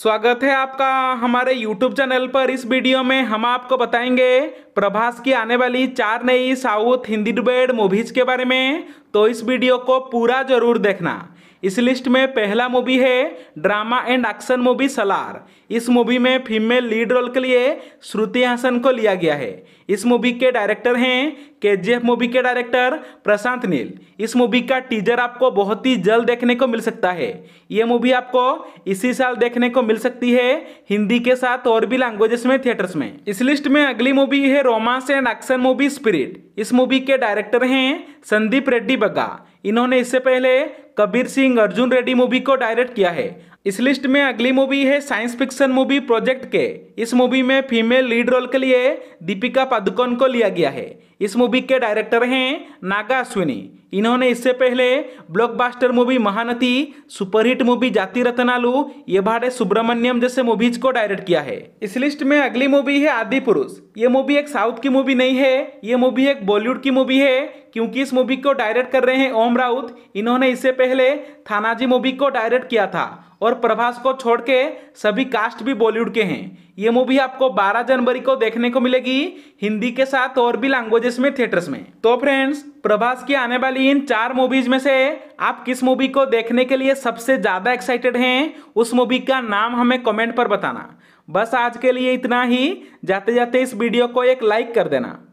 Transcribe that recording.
स्वागत है आपका हमारे YouTube चैनल पर इस वीडियो में हम आपको बताएंगे प्रभास की आने वाली चार नई साउथ हिंदी डुबेड मूवीज के बारे में तो इस वीडियो को पूरा जरूर देखना इस लिस्ट में पहला मूवी है drama and action movie Salaar इस मूवी में फीमेल लीड रोल के लिए श्रुति हासन को लिया गया है इस मूवी के डायरेक्टर हैं के मूवी के डायरेक्टर प्रशांत नील इस मूवी का टीजर आपको बहुत ही जल्द देखने को मिल सकता है ये मूवी आपको इसी साल देखने को मिल सकती है हिंदी के साथ और भी लैंग्वेजेस में थिएटर्स में इस लिस्ट में अगली मूवी है romance and action movie Spirit इस मूवी के डायरेक्टर हैं संदीप रेड्डी बग्गा इन्होंने इससे पहले कबीर सिंह अर्जुन रेड्डी मूवी को डायरेक्ट किया है इस लिस्ट में अगली मूवी है साइंस फिक्शन मूवी प्रोजेक्ट के इस मूवी में फीमेल लीड रोल के लिए दीपिका पादुकोण को लिया गया है इस मूवी के डायरेक्टर हैं नागा अश्विनी इन्होंने इससे पहले blockbuster movie Mahanati superhit movie Jathi Ratnalu भाड़े सुब्रमण्यम जैसे मूवीज को डायरेक्ट किया है इस लिस्ट में अगली मूवी है आदि पुरुष ये मूवी एक साउथ की मूवी नहीं है ये मूवी एक बॉलीवुड की मूवी है क्योंकि इस मूवी को डायरेक्ट कर रहे हैं ओम राउत इन्होंने इससे पहले थानाजी मूवी को डायरेक्ट किया था और प्रभास को छोड़ के सभी कास्ट भी बॉलीवुड के हैं ये मूवी आपको 12 जनवरी को देखने को मिलेगी हिंदी के साथ और भी लैंग्वेजेस में थिएटर्स में तो फ्रेंड्स प्रभास की आने वाली इन चार मूवीज में से आप किस मूवी को देखने के लिए सबसे ज़्यादा एक्साइटेड हैं उस मूवी का नाम हमें कमेंट पर बताना बस आज के लिए इतना ही जाते जाते इस वीडियो को एक लाइक कर देना